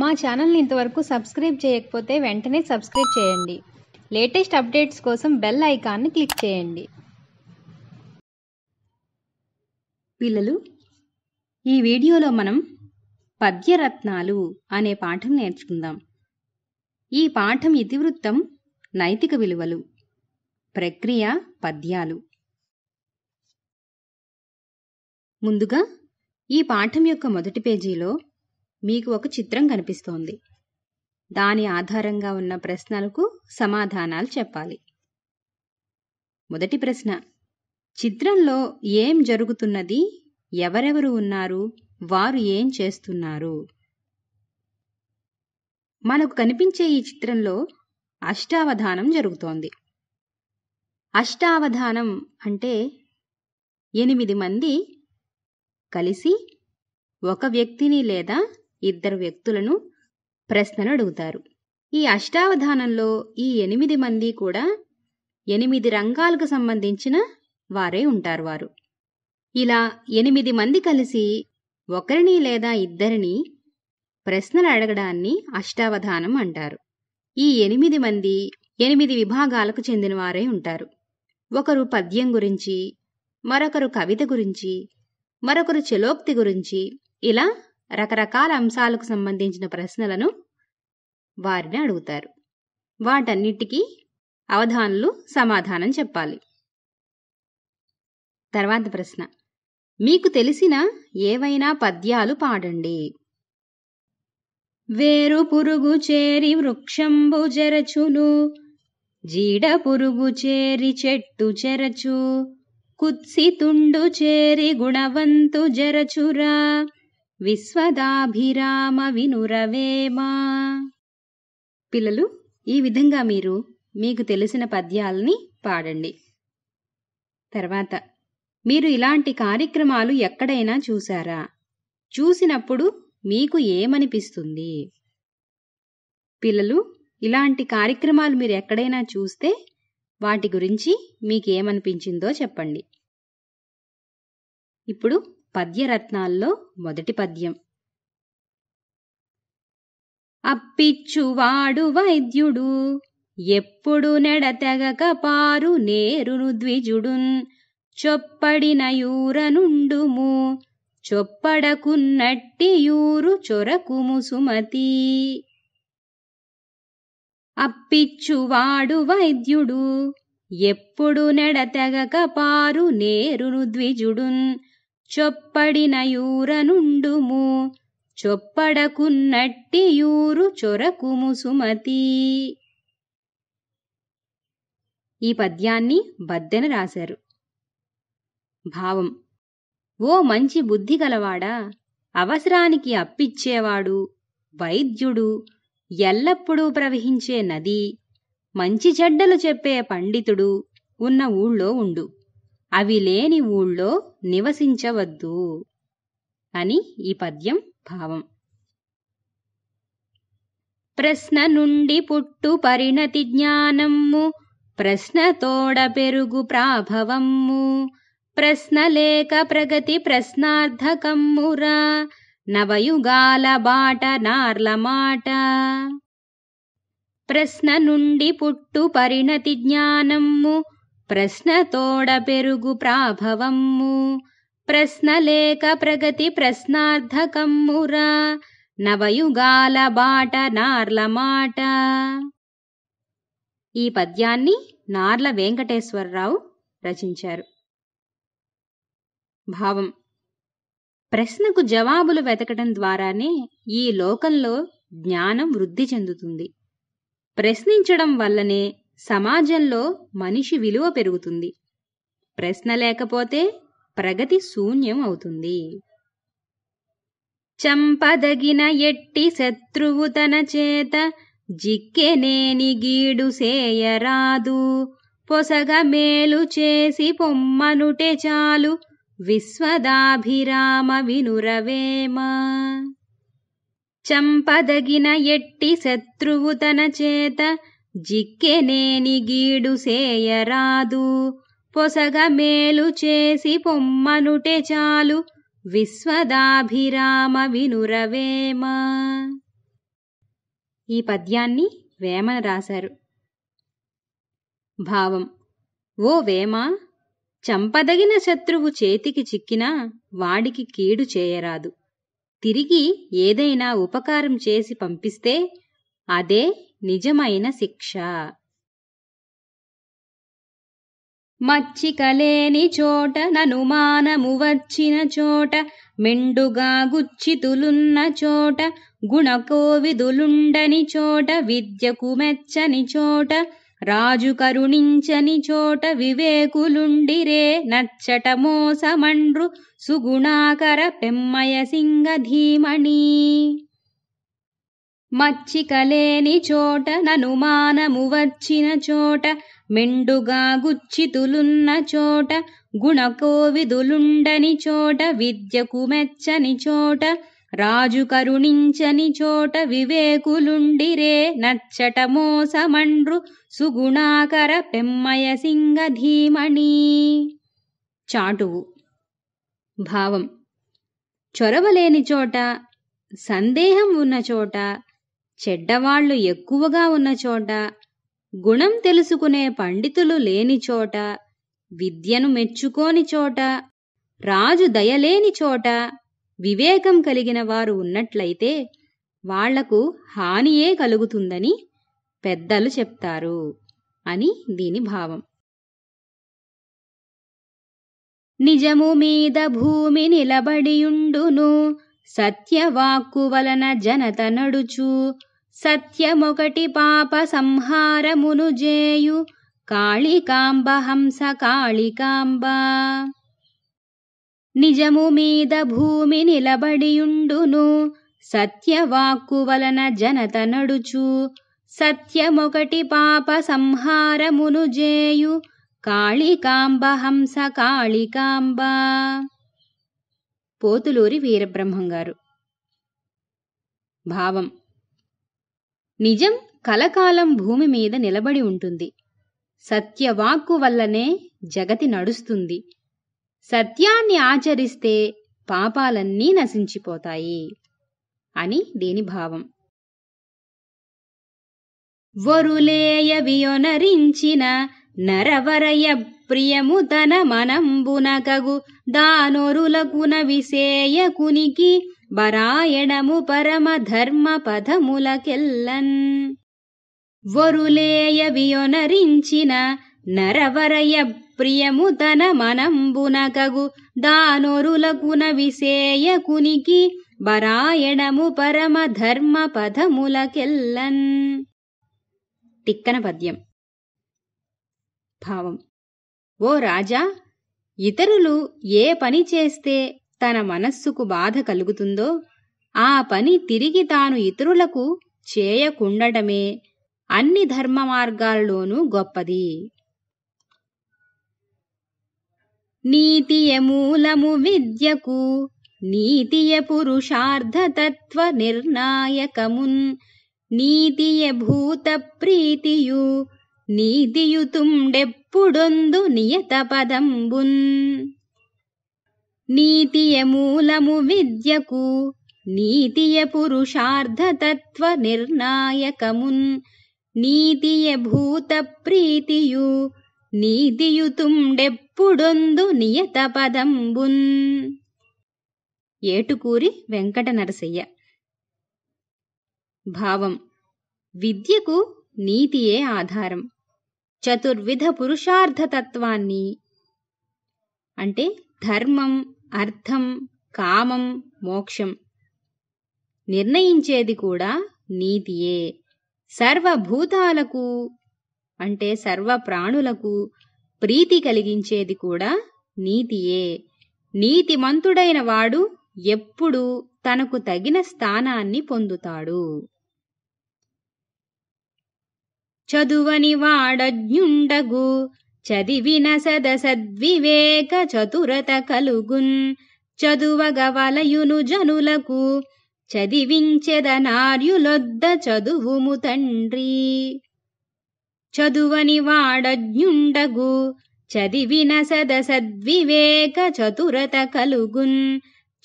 మా ఛానల్ని ఇంతవరకు సబ్స్క్రైబ్ చేయకపోతే వెంటనే సబ్స్క్రైబ్ చేయండి లేటెస్ట్ అప్డేట్స్ కోసం బెల్ ఐకాన్ని క్లిక్ చేయండి పిల్లలు ఈ వీడియోలో మనం పద్యరత్నాలు అనే పాఠం నేర్చుకుందాం ఈ పాఠం ఇతివృత్తం నైతిక విలువలు ప్రక్రియ పద్యాలు ముందుగా ఈ పాఠం యొక్క మొదటి పేజీలో మీకు ఒక చిత్రం కనిపిస్తోంది దాని ఆధారంగా ఉన్న ప్రశ్నలకు సమాధానాలు చెప్పాలి మొదటి ప్రశ్న చిత్రంలో ఏం జరుగుతున్నది ఎవరెవరు ఉన్నారు వారు ఏం చేస్తున్నారు మనకు కనిపించే ఈ చిత్రంలో అష్టావధానం జరుగుతోంది అష్టావధానం అంటే ఎనిమిది మంది కలిసి ఒక వ్యక్తిని లేదా ఇద్దరు వ్యక్తులను ప్రశ్నలు అడుగుతారు ఈ అష్టావధానంలో ఈ ఎనిమిది మంది కూడా ఎనిమిది రంగాలకు సంబంధించిన వారే ఉంటారు వారు ఇలా ఎనిమిది మంది కలిసి ఒకరిని లేదా ఇద్దరిని ప్రశ్నలు అడగడాన్ని అష్టావధానం అంటారు ఈ ఎనిమిది మంది ఎనిమిది విభాగాలకు చెందినవారే ఉంటారు ఒకరు పద్యం గురించి మరొకరు కవిత గురించి మరొకరు చలోక్తి గురించి ఇలా రకరకాల అంశాలకు సంబంధించిన ప్రశ్నలను వారిని అడుగుతారు వాటన్నిటికీ అవధానులు సమాధానం చెప్పాలి తర్వాత ప్రశ్న మీకు తెలిసిన ఏవైనా పద్యాలు పాడండి వేరు పురుగు చేరి వృక్షంబు జరచును జీడ పురుగు చేరి చెట్టు చెరచు కుత్సి తుండు చేరి గుణవంతు జరచురా విశ్వదాభిరామ వినురవేమా పిల్లలు ఈ విధంగా మీరు మీకు తెలిసిన పద్యాలని పాడండి తర్వాత మీరు ఇలాంటి కార్యక్రమాలు ఎక్కడైనా చూసారా చూసినప్పుడు మీకు ఏమనిపిస్తుంది పిల్లలు ఇలాంటి కార్యక్రమాలు మీరు ఎక్కడైనా చూస్తే వాటి గురించి మీకేమనిపించిందో చెప్పండి ఇప్పుడు పద్యరత్నాల్లో మొదటి పద్యం అప్పిచ్చువాడు వైద్యుడు ఎప్పుడు నెడతెగక పారు నేరును ద్విజుడున్ చొప్పడిన యూరనుండుము చొప్పడకున్నట్టి యూరు చొరకుము సుమతి అప్పిచ్చువాడు వైద్యుడు ఎప్పుడు నెడతెగక పారు నేరును ద్విజుడున్ చొప్పడినయూరనుండుము చొప్పడకున్నట్టియూరు చొరకుము సుమతి ఈ పద్యాన్ని బద్దెన రాశారు భావం ఓ మంచి బుద్ధి గలవాడా అవసరానికి అప్పిచ్చేవాడు వైద్యుడు ఎల్లప్పుడూ ప్రవహించే నది మంచి చెడ్డలు చెప్పే పండితుడు ఉన్న ఊళ్ళో ఉండు అవి లేని ఊళ్ళో నివసించవద్దు అని ఈ పద్యం భావం ప్రశ్న నుండి పుట్టు పరిణతి జ్ఞానమ్ము తోడ పెరుగు ప్రాభవమ్ము ప్రశ్న లేక ప్రగతి ప్రశ్నార్థకమ్మురా నవయుగాల బాట నార్ల మాట ప్రశ్న నుండి పుట్టు పరిణతి జ్ఞానమ్ము ప్రశ్నతోడ పెరుగు ప్రాభవమ్ము ప్రశ్నలేక ప్రగతి ప్రశ్నార్థకమ్మురా నవయుగాల బాట నార్ల మాట ఈ పద్యాన్ని నార్ల వెంకటేశ్వరరావు రచించారు భావం ప్రశ్నకు జవాబులు వెతకడం ద్వారానే ఈ లోకంలో జ్ఞానం వృద్ధి చెందుతుంది ప్రశ్నించడం వల్లనే సమాజంలో మనిషి విలువ పెరుగుతుంది ప్రశ్న లేకపోతే ప్రగతి శూన్యం అవుతుంది చంపదగిన ఎట్టి శత్రువు తన చేత జిక్కెనేని గీడు సేయరాదు పొసగ మేలు చేసి పొమ్మనుటే చాలు విశ్వదాభిరామ వినురవేమ చంపదగిన ఎట్టి శత్రువు తన చేత జిక్కెనేని గీడు సేయరాదు పొసగ మేలు చేసి పొమ్మనుటే చాలు విశ్వదాభిరామ వినురవేమ ఈ పద్యాన్ని వేమన రాశారు భావం ఓ వేమ చంపదగిన శత్రువు చేతికి చిక్కినా వాడికి కీడు చేయరాదు తిరిగి ఏదైనా ఉపకారం చేసి పంపిస్తే అదే నిజమైన శిక్ష మచ్చికలేని చోట ననుమానము వచ్చిన చోట మెండుగా గుచ్చితులున్న చోట గుణకోవిదులుండని చోట విద్యకు మెచ్చని చోట రాజు కరుణించని చోట వివేకులుండిరే నచ్చట మోసమండ్రు సుగుణాకర పెమ్మయ సింగ ధీమణీ మచ్చికలేని చోట ననుమానము వచ్చిన చోట మెండుగా గుచ్చితులున్న చోట గుణకోవిదులుండని చోట విద్యకు మెచ్చని చోట రాజు కరుణించని చోట వివేకులుండిరే నచ్చట మోసమండ్రు సుగుణాకర పెమ్మయ సింగ ధీమణి చాటువు భావం చొరవలేని చోట సందేహం ఉన్న చోట చెడ్డవాళ్లు ఎక్కువగా ఉన్న చోట గుణం తెలుసుకునే పండితులు లేని చోట విద్యను మెచ్చుకోని చోట రాజు దయలేని చోట వివేకం కలిగిన వారు ఉన్నట్లయితే వాళ్లకు హానియే కలుగుతుందని పెద్దలు చెప్తారు అని దీని భావం నిజము మీద భూమి నిలబడియుండును సత్యవాక్కు వలన జనత నడుచు సత్యమొకటి పాప సంహారమును జేయు కాళికాంబ హంస కాళికాంబ నిజము మీద భూమి నిలబడియుండును సత్యవాక్కు వలన జనత నడుచు సత్యమొకటి పాప సంహారమును జేయు కాళికాంబ హంస కాళికాంబ పోతులూరి వీరబ్రహ్మంగారు భావం నిజం కలకాలం భూమి మీద నిలబడి ఉంటుంది సత్యవాక్కు వల్లనే జగతి నడుస్తుంది సత్యాన్ని ఆచరిస్తే పాపాలన్నీ నశించిపోతాయి అని దీని భావం వరులేయ వియొనరించిన నరవరయ ప్రియము తన మనంబునకగు దానోరులకున విసేయకునికి బరాయణము పరమ ధర్మ పదములకెల్లన్ వరులేయ వియొనరించిన నరవరయ ప్రియము తన మనంబునకగు దానోరులకున విసేయకునికి బరాయణము పరమ ధర్మ పదములకెల్లన్ టిక్కన పద్యం భావం ఓ రాజా ఇతరులు ఏ పని చేస్తే తన మనస్సుకు బాధ కలుగుతుందో ఆ పని తిరిగి తాను ఇతరులకు చేయకుండటమే అన్ని ధర్మ మార్గాల్లోనూ గొప్పది నీతియ మూలము విద్యకు నీతియ పురుషార్థతత్వ నిర్ణాయకమున్ నీతియ భూత ప్రీతియు నీతియుతుండెప్పుడొందు నియత పదంబున్ నీతియ మూలము విద్యకు నీతియ పురుషార్థతత్వ నిర్ణాయకమున్ నీతియ భూత ప్రీతియు నీతియుతుండెప్పుడొందు నియత పదంబున్ ఏటుకూరి వెంకట నరసయ్య భావం విద్యకు నీతియే ఆధారం చతుర్విధ పురుషార్థతత్వాన్ని అంటే ధర్మం అర్థం కామం మోక్షం నిర్ణయించేది కూడా నీతియే సర్వభూతాలకు అంటే సర్వ ప్రాణులకు ప్రీతి కలిగించేది కూడా నీతియే నీతిమంతుడైన వాడు ఎప్పుడూ తనకు తగిన స్థానాన్ని పొందుతాడు చదువని వాడజ్ఞుండగు చదివిన సద్వివేక చతురత కలుగున్ చదువగవలయును జనులకు చదివించెదనార్యులొద్ద చదువుము తండ్రి చదువని వాడజ్ఞుండగు చదివిన సద్వివేక చతురత కలుగున్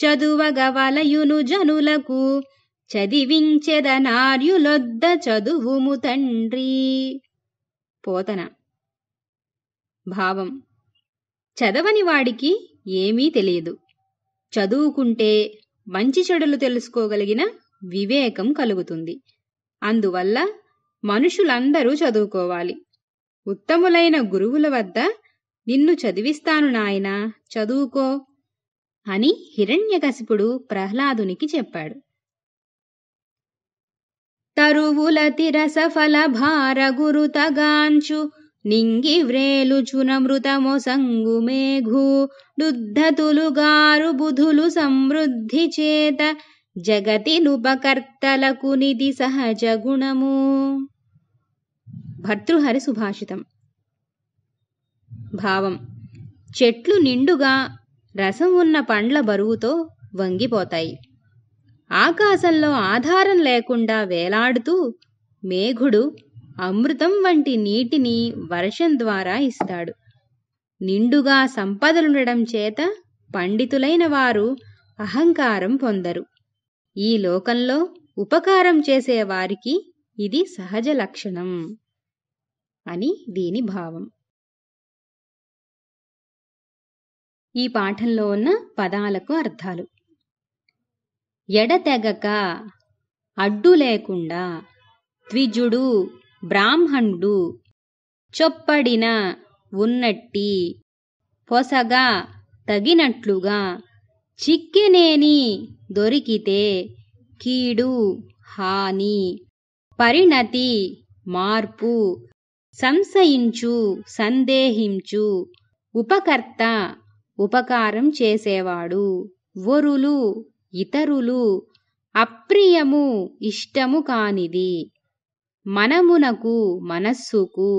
చదువగవలయును జనులకు చదివించెదనార్యులొద్ద చదువుము తండ్రి పోతన భావం చదవని వాడికి ఏమీ తెలియదు చదువుకుంటే మంచి చెడులు తెలుసుకోగలిగిన వివేకం కలుగుతుంది అందువల్ల మనుషులందరూ చదువుకోవాలి ఉత్తములైన గురువుల వద్ద నిన్ను చదివిస్తాను నాయనా చదువుకో అని హిరణ్యకశిపుడు ప్రహ్లాదునికి చెప్పాడు తరువుల తిరసఫల భారగురుతగాంచు నింగి వ్రేలుచునమృతమొసంగు మేఘు దుద్ధతులుగారు బుధులు సమృద్ధి చేత జగతినుపకర్తలకు నిధి సహజ గుణము భర్తృహరి సుభాషితం భావం చెట్లు నిండుగా రసం ఉన్న పండ్ల బరువుతో వంగిపోతాయి ఆకాశంలో ఆధారం లేకుండా వేలాడుతూ మేఘుడు అమృతం వంటి నీటిని వర్షం ద్వారా ఇస్తాడు నిండుగా సంపదలుండడం చేత పండితులైన వారు అహంకారం పొందరు ఈ లోకంలో ఉపకారం చేసేవారికి ఇది సహజ లక్షణం అని దీని భావం ఈ పాఠంలో ఉన్న పదాలకు అర్థాలు ఎడతెగక అడ్డు లేకుండా ద్విజుడు బ్రాహ్మణుడు చొప్పడిన ఉన్నట్టి పొసగా తగినట్లుగా చిక్కినేని దొరికితే కీడు హాని పరిణతి మార్పు సంశయించు సందేహించు ఉపకర్త ఉపకారం చేసేవాడు వరులు ఇతరులు అప్రియము ఇష్టము కానిది మనమునకు మనస్సుకు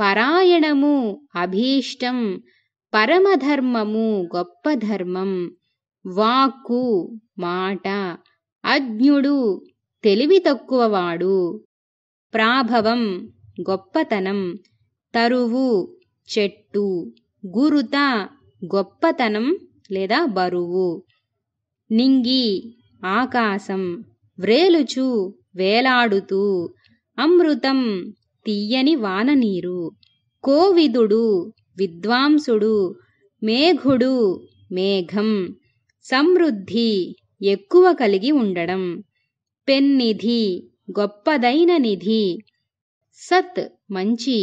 పరాయణము అభీష్టం పరమధర్మము గొప్ప ధర్మం వాక్కు మాట అజ్ఞుడు తెలివి తక్కువవాడు ప్రాభవం గొప్పతనం తరువు చెట్టు గురుత గొప్పతనం లేదా బరువు నింగి ఆకాశం వ్రేలుచు వేలాడుతూ అమృతం తీయని వాననీరు కోవిదుడు విద్వాంసుడు మేఘుడు మేఘం సమృద్ధి ఎక్కువ కలిగి ఉండడం పెన్నిధి గొప్పదైన నిధి సత్ మంచి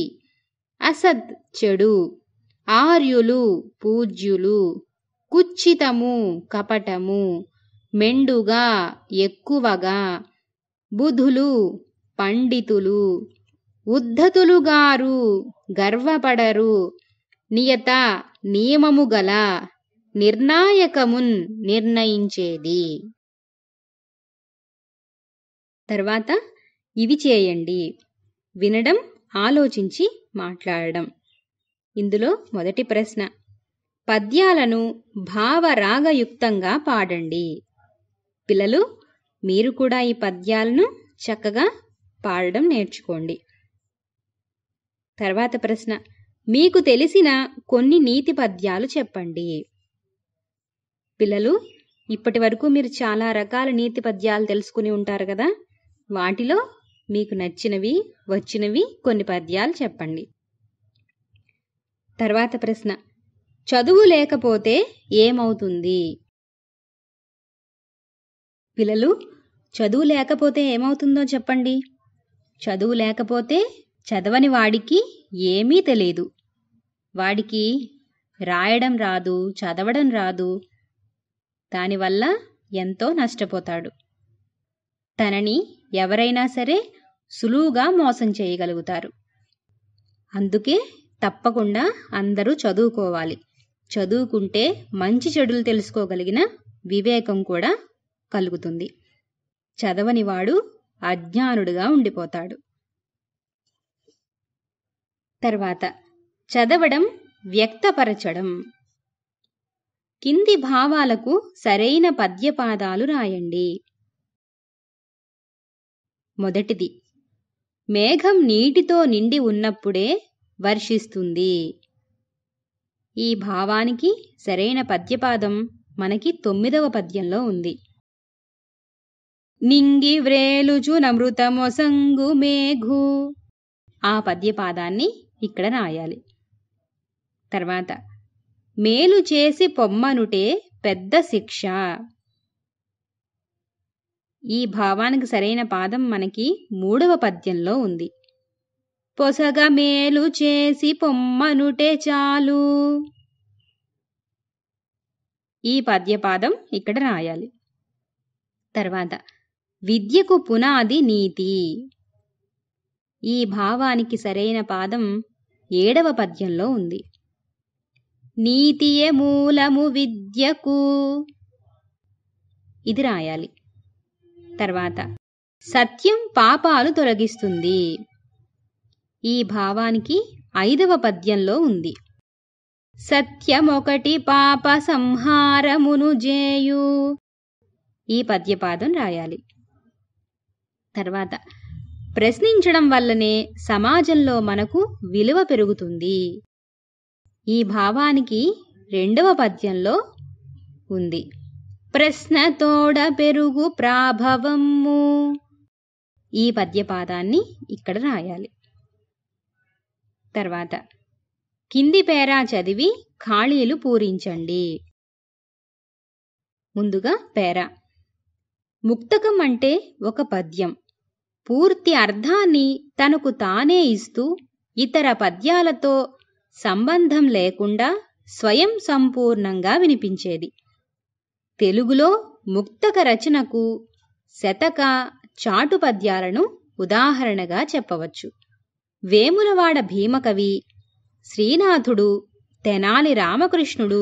అసత్ చెడు ఆర్యులు పూజ్యులు కుచ్చితము కపటము మెండుగా ఎక్కువగా బుధులు పండితులు ఉద్ధతులుగారు గర్వపడరు నియత నియమము గల నిర్ణాయకమున్ నిర్ణయించేది తర్వాత ఇవి చేయండి వినడం ఆలోచించి మాట్లాడడం ఇందులో మొదటి ప్రశ్న పద్యాలను భావరాగయుక్తంగా పాడండి పిల్లలు మీరు కూడా ఈ పద్యాలను చక్కగా పాడడం నేర్చుకోండి తర్వాత ప్రశ్న మీకు తెలిసిన కొన్ని నీతి పద్యాలు చెప్పండి పిల్లలు ఇప్పటి వరకు మీరు చాలా రకాల నీతి పద్యాలు తెలుసుకుని ఉంటారు కదా వాటిలో మీకు నచ్చినవి వచ్చినవి కొన్ని పద్యాలు చెప్పండి తర్వాత ప్రశ్న చదువు లేకపోతే ఏమవుతుంది పిల్లలు చదువు లేకపోతే ఏమవుతుందో చెప్పండి చదువు లేకపోతే చదవని వాడికి ఏమీ తెలియదు వాడికి రాయడం రాదు చదవడం రాదు దానివల్ల ఎంతో నష్టపోతాడు తనని ఎవరైనా సరే సులువుగా మోసం చేయగలుగుతారు అందుకే తప్పకుండా అందరూ చదువుకోవాలి చదువుకుంటే మంచి చెడులు తెలుసుకోగలిగిన వివేకం కూడా కలుగుతుంది చదవనివాడు అజ్ఞానుడుగా ఉండిపోతాడు తర్వాత చదవడం వ్యక్తపరచడం కింది భావాలకు సరైన పద్యపాదాలు రాయండి మొదటిది మేఘం నీటితో నిండి ఉన్నప్పుడే వర్షిస్తుంది ఈ భావానికి సరైన పద్యపాదం మనకి తొమ్మిదవ పద్యంలో ఉంది నింగి మొసంగు మేఘు ఆ పద్యపాదాన్ని ఇక్కడ రాయాలి తర్వాత మేలు చేసి పొమ్మనుటే పెద్ద శిక్ష ఈ భావానికి సరైన పాదం మనకి మూడవ పద్యంలో ఉంది పొసగ మేలు చేసి పొమ్మనుటే చాలు ఈ పద్యపాదం ఇక్కడ రాయాలి తర్వాత విద్యకు పునాది నీతి ఈ భావానికి సరైన పాదం ఏడవ పద్యంలో ఉంది నీతియే మూలము విద్యకు ఇది రాయాలి తర్వాత సత్యం పాపాలు తొలగిస్తుంది ఈ భావానికి ఐదవ పద్యంలో ఉంది సత్యమొకటి పాప సంహారమును జేయు ఈ పద్యపాదం రాయాలి తర్వాత ప్రశ్నించడం వల్లనే సమాజంలో మనకు విలువ పెరుగుతుంది ఈ భావానికి రెండవ పద్యంలో ఉంది ప్రశ్నతోడ పెరుగు ప్రాభవము ఈ పద్యపాదాన్ని ఇక్కడ రాయాలి తర్వాత కింది పేరా చదివి ఖాళీలు పూరించండి ముందుగా పేరా ముక్తకం అంటే ఒక పద్యం పూర్తి అర్థాన్ని తనకు తానే ఇస్తూ ఇతర పద్యాలతో సంబంధం లేకుండా స్వయం సంపూర్ణంగా వినిపించేది తెలుగులో ముక్తక రచనకు శతక చాటుపద్యాలను ఉదాహరణగా చెప్పవచ్చు వేములవాడ భీమకవి శ్రీనాథుడు తెనాలి రామకృష్ణుడు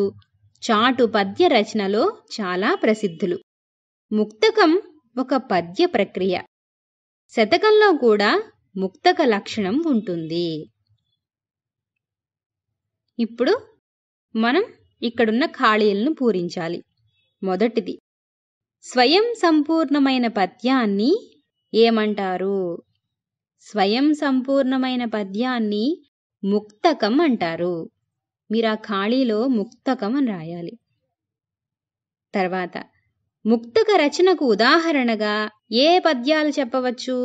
చాటు పద్య రచనలో చాలా ప్రసిద్ధులు ముక్తకం ఒక పద్య ప్రక్రియ శతకంలో కూడా ముక్తక లక్షణం ఉంటుంది ఇప్పుడు మనం ఇక్కడున్న ఖాళీలను పూరించాలి మొదటిది స్వయం సంపూర్ణమైన పద్యాన్ని ఏమంటారు స్వయం సంపూర్ణమైన పద్యాన్ని ముక్తకం అంటారు మీరు ఆ ఖాళీలో ముక్తకం అని రాయాలి తర్వాత ముక్తక రచనకు ఉదాహరణగా ఏ పద్యాలు చెప్పవచ్చు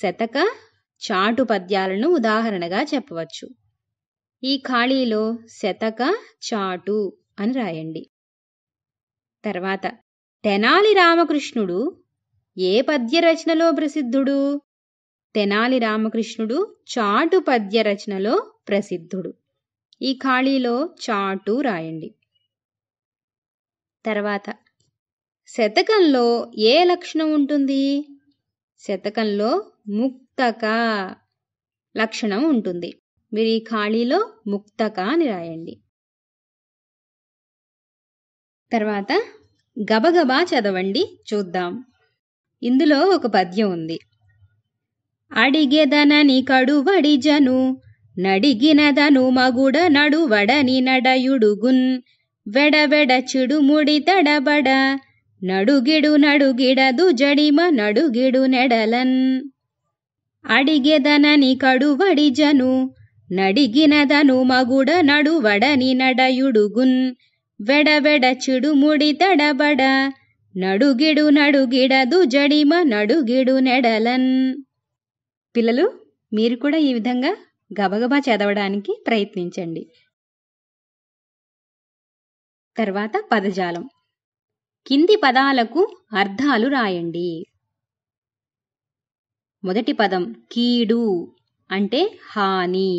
శతక చాటు పద్యాలను ఉదాహరణగా చెప్పవచ్చు ఈ ఖాళీలో శతక చాటు అని రాయండి తర్వాత తెనాలి రామకృష్ణుడు ఏ పద్య రచనలో ప్రసిద్ధుడు తెనాలి రామకృష్ణుడు చాటు పద్య రచనలో ప్రసిద్ధుడు ఈ ఖాళీలో చాటు రాయండి తర్వాత శతకంలో ఏ లక్షణం ఉంటుంది శతకంలో ముక్తక లక్షణం ఉంటుంది మీరు ఈ ఖాళీలో ముక్తక అని రాయండి తర్వాత గబగబా చదవండి చూద్దాం ఇందులో ఒక పద్యం ఉంది ಜನು అడిగెదనని కడువడిజను నడిగినదను మగుడ నడువడని ವೆಡವೆಡ ಚಿಡು ಮುಡಿ ತಡಬಡ ನಡುಗಿಡು ನಡುಗಿಡದು ಜಡಿಮ ನಡುಗಿಡು ನೆಡಲನ್ ಅಡಿಗೆದನನಿ ಕಡುವಡಿಜನು ನಡಿಗಿನದನು ಮಗುಡ ನಡುವಡನಿ ನಡಯುಡುಗುನ್ ವೆಡವೆಡ ಮುಡಿ ತಡಬಡ ನಡುಗಿಡು ನಡುಗಿಡದು ಜಡಿಮ ನಡುಗಿಡು ನೆಡಲನ್ పిల్లలు మీరు కూడా ఈ విధంగా గబగబా చదవడానికి ప్రయత్నించండి తర్వాత పదజాలం కింది పదాలకు అర్థాలు రాయండి మొదటి పదం కీడు అంటే హాని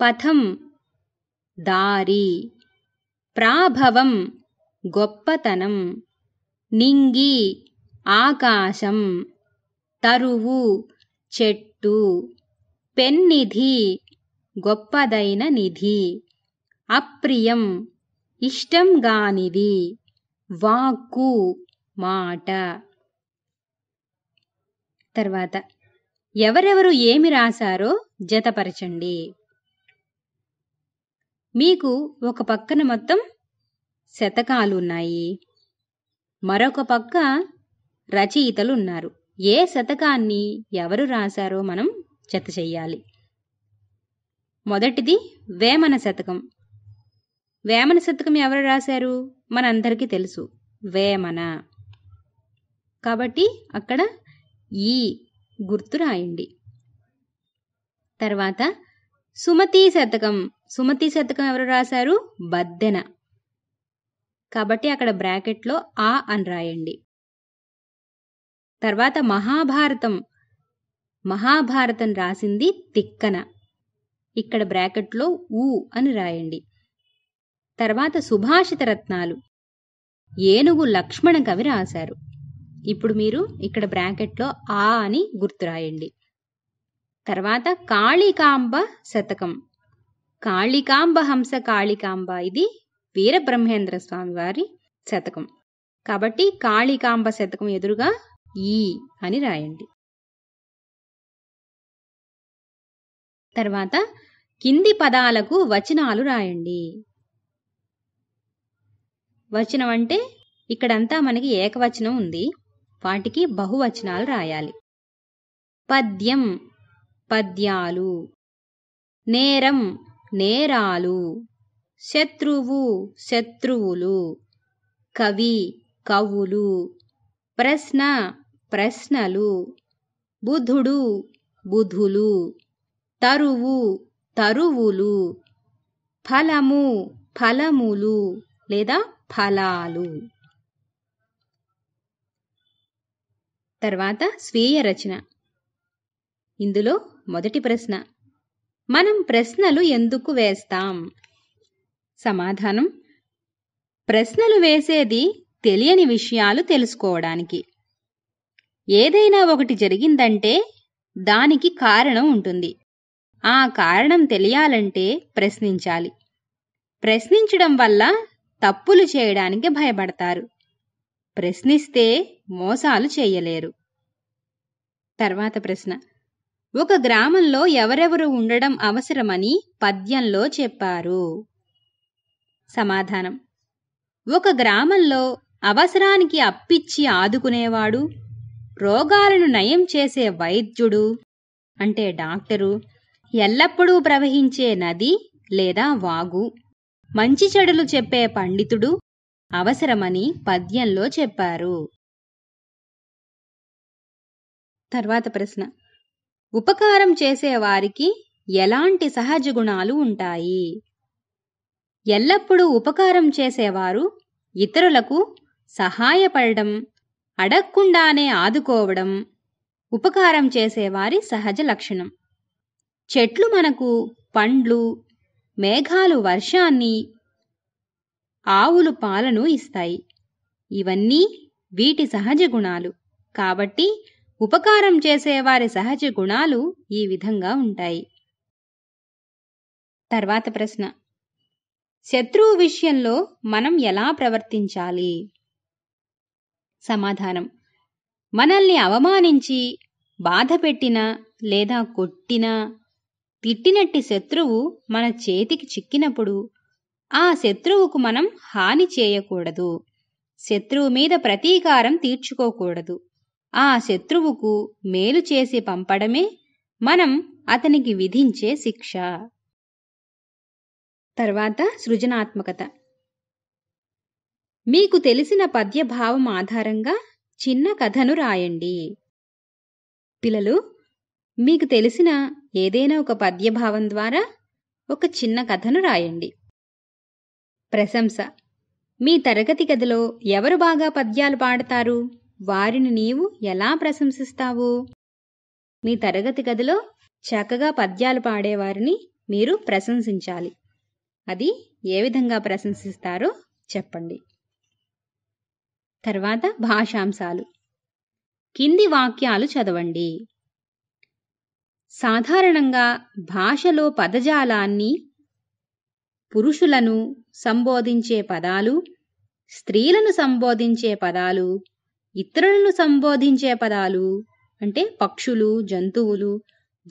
పథం దారి ప్రాభవం గొప్పతనం నింగి ఆకాశం తరువు చెట్టు పెన్నిధి గొప్పదైన నిధి అప్రియం గానిది వాక్కు మాట తర్వాత ఎవరెవరు ఏమి రాశారో జతపరచండి మీకు ఒక పక్కన మొత్తం శతకాలున్నాయి మరొక పక్క రచయితలున్నారు ఏ శతకాన్ని ఎవరు రాశారో మనం జత చెయ్యాలి మొదటిది వేమన శతకం వేమన శతకం ఎవరు రాశారు మనందరికీ తెలుసు వేమన కాబట్టి అక్కడ ఈ గుర్తు రాయండి తర్వాత సుమతి శతకం సుమతి శతకం ఎవరు రాశారు బద్దెన కాబట్టి అక్కడ బ్రాకెట్లో ఆ అని రాయండి తర్వాత మహాభారతం మహాభారతం రాసింది తిక్కన ఇక్కడ బ్రాకెట్లో ఊ అని రాయండి తర్వాత సుభాషిత రత్నాలు ఏనుగు లక్ష్మణ కవి రాశారు ఇప్పుడు మీరు ఇక్కడ బ్రాకెట్లో ఆ అని గుర్తురాయండి తర్వాత కాళికాంబ శతకం కాళికాంబ హంస కాళికాంబ ఇది వీరబ్రహ్మేంద్ర స్వామి వారి శతకం కాబట్టి కాళికాంబ శతకం ఎదురుగా ఈ అని రాయండి తర్వాత కింది పదాలకు వచనాలు రాయండి వచనం అంటే ఇక్కడంతా మనకి ఏకవచనం ఉంది వాటికి బహువచనాలు రాయాలి పద్యం పద్యాలు నేరం నేరాలు శత్రువు శత్రువులు కవి కవులు ప్రశ్న ప్రశ్నలు బుధుడు బుధులు తరువు తరువులు ఫలము ఫలములు లేదా ఫలాలు తర్వాత స్వీయ రచన ఇందులో మొదటి ప్రశ్న మనం ప్రశ్నలు ఎందుకు వేస్తాం సమాధానం ప్రశ్నలు వేసేది తెలియని విషయాలు తెలుసుకోవడానికి ఏదైనా ఒకటి జరిగిందంటే దానికి కారణం ఉంటుంది ఆ కారణం తెలియాలంటే ప్రశ్నించాలి ప్రశ్నించడం వల్ల తప్పులు చేయడానికి భయపడతారు ప్రశ్నిస్తే మోసాలు చేయలేరు తర్వాత ప్రశ్న ఒక గ్రామంలో ఎవరెవరు ఉండడం అవసరమని పద్యంలో చెప్పారు సమాధానం ఒక గ్రామంలో అవసరానికి అప్పిచ్చి ఆదుకునేవాడు రోగాలను నయం చేసే వైద్యుడు అంటే డాక్టరు ఎల్లప్పుడూ ప్రవహించే నది లేదా వాగు మంచి చెడులు చెప్పే పండితుడు అవసరమని పద్యంలో చెప్పారు తర్వాత ప్రశ్న ఉపకారం చేసేవారికి ఎలాంటి సహజ గుణాలు ఉంటాయి ఎల్లప్పుడూ ఉపకారం చేసేవారు ఇతరులకు సహాయపడడం అడగకుండానే ఆదుకోవడం ఉపకారం చేసేవారి సహజ లక్షణం చెట్లు మనకు పండ్లు మేఘాలు వర్షాన్ని ఆవులు పాలను ఇస్తాయి ఇవన్నీ వీటి సహజ గుణాలు కాబట్టి ఉపకారం చేసేవారి సహజ గుణాలు ఈ విధంగా ఉంటాయి తర్వాత ప్రశ్న శత్రువు విషయంలో మనం ఎలా ప్రవర్తించాలి సమాధానం మనల్ని అవమానించి బాధపెట్టిన లేదా కొట్టిన తిట్టినట్టి శత్రువు మన చేతికి చిక్కినప్పుడు ఆ శత్రువుకు మనం హాని చేయకూడదు శత్రువు మీద ప్రతీకారం తీర్చుకోకూడదు ఆ శత్రువుకు మేలు చేసి పంపడమే మనం అతనికి విధించే శిక్ష తర్వాత సృజనాత్మకత మీకు తెలిసిన పద్యభావం ఆధారంగా చిన్న కథను రాయండి పిల్లలు మీకు తెలిసిన ఏదైనా ఒక పద్యభావం ద్వారా ఒక చిన్న కథను రాయండి ప్రశంస మీ తరగతి గదిలో ఎవరు బాగా పద్యాలు పాడతారు వారిని నీవు ఎలా ప్రశంసిస్తావు మీ తరగతి గదిలో చక్కగా పద్యాలు పాడేవారిని మీరు ప్రశంసించాలి అది ఏ విధంగా ప్రశంసిస్తారో చెప్పండి తర్వాత భాషాంశాలు కింది వాక్యాలు చదవండి సాధారణంగా భాషలో పదజాలాన్ని పురుషులను సంబోధించే పదాలు స్త్రీలను సంబోధించే పదాలు ఇతరులను సంబోధించే పదాలు అంటే పక్షులు జంతువులు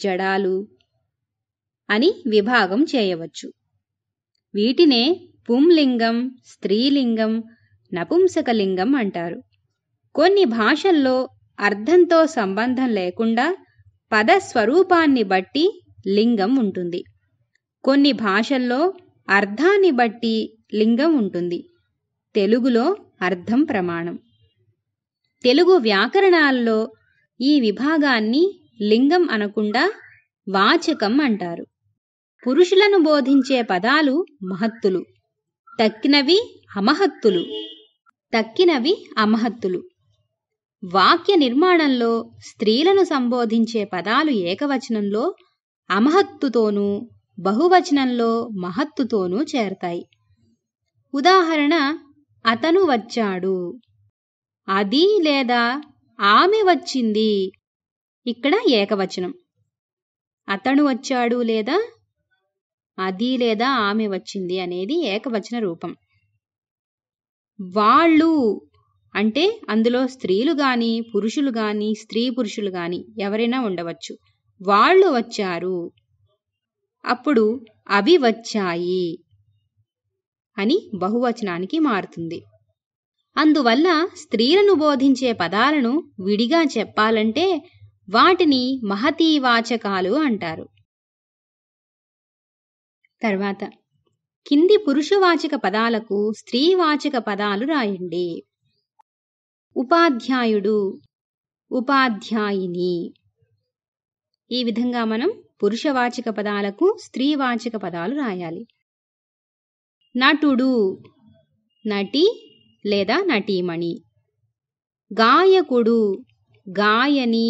జడాలు అని విభాగం చేయవచ్చు వీటినే పుంలింగం స్త్రీలింగం నపుంసకలింగం అంటారు కొన్ని భాషల్లో అర్థంతో సంబంధం లేకుండా పదస్వరూపాన్ని బట్టి లింగం ఉంటుంది కొన్ని భాషల్లో అర్థాన్ని బట్టి లింగం ఉంటుంది తెలుగులో అర్థం ప్రమాణం తెలుగు వ్యాకరణాల్లో ఈ విభాగాన్ని లింగం అనకుండా వాచకం అంటారు పురుషులను బోధించే పదాలు మహత్తులు తక్కినవి అమహత్తులు తక్కినవి అమహత్తులు వాక్య నిర్మాణంలో స్త్రీలను సంబోధించే పదాలు ఏకవచనంలో అమహత్తుతోనూ బహువచనంలో మహత్తుతోనూ చేరతాయి ఉదాహరణ అతను వచ్చాడు అది లేదా ఆమె వచ్చింది ఇక్కడ ఏకవచనం అతను వచ్చాడు లేదా అది లేదా ఆమె వచ్చింది అనేది ఏకవచన రూపం వాళ్ళు అంటే అందులో స్త్రీలు కానీ పురుషులు కానీ స్త్రీ పురుషులు కానీ ఎవరైనా ఉండవచ్చు వాళ్ళు వచ్చారు అప్పుడు అవి వచ్చాయి అని బహువచనానికి మారుతుంది అందువల్ల స్త్రీలను బోధించే పదాలను విడిగా చెప్పాలంటే వాటిని మహతీవాచకాలు అంటారు తర్వాత కింది పురుషవాచక పదాలకు స్త్రీవాచక పదాలు రాయండి ఉపాధ్యాయుడు ఉపాధ్యాయిని ఈ విధంగా మనం పురుషవాచక పదాలకు స్త్రీవాచక పదాలు రాయాలి నటుడు నటి లేదా నటీమణి గాయకుడు గాయని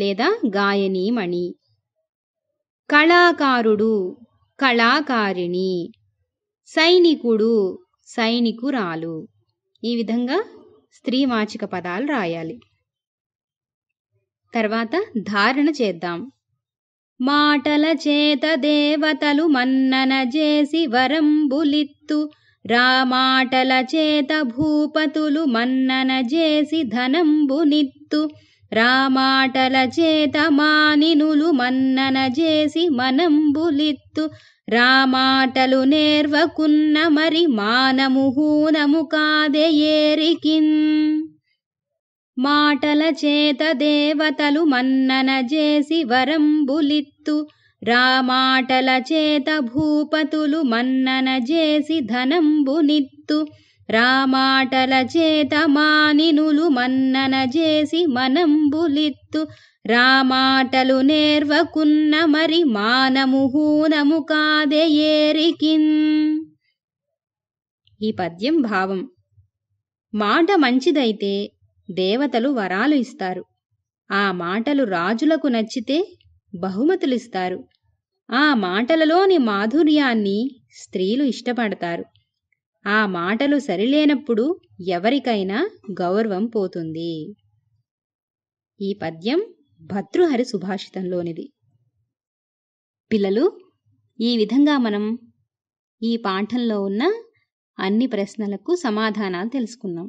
లేదా గాయనీమణి కళాకారుడు కళాకారిణి సైనికుడు సైనికురాలు ఈ విధంగా స్త్రీవాచిక పదాలు రాయాలి తర్వాత ధారణ చేద్దాం మాటల చేత దేవతలు మన్నన చేసి వరంబులిత్తు రామాటల చేత భూపతులు మన్నన చేసి ధనంబునిత్తు రామాటల చేత మానినులు మన్నన చేసి మనంబులిత్తు రామాటలు నేర్వకున్న మరి మానముహూనము కాదే ఏరికిన్ మాటల చేత దేవతలు మన్నన చేసి వరంబులిత్తు రామాటల చేత భూపతులు మన్నన చేసి ధనంబునిత్తు రామాటల చేత మానినులు మన్నన చేసి మనంబులిత్తు రామాటలు నేర్వకున్న మరి మానముహూనము ఏరికిన్ ఈ పద్యం భావం మాట మంచిదైతే దేవతలు వరాలు ఇస్తారు ఆ మాటలు రాజులకు నచ్చితే బహుమతులిస్తారు ఆ మాటలలోని మాధుర్యాన్ని స్త్రీలు ఇష్టపడతారు ఆ మాటలు సరిలేనప్పుడు ఎవరికైనా గౌరవం పోతుంది ఈ పద్యం భద్రుహరి సుభాషితంలోనిది పిల్లలు ఈ విధంగా మనం ఈ పాఠంలో ఉన్న అన్ని ప్రశ్నలకు సమాధానాలు తెలుసుకున్నాం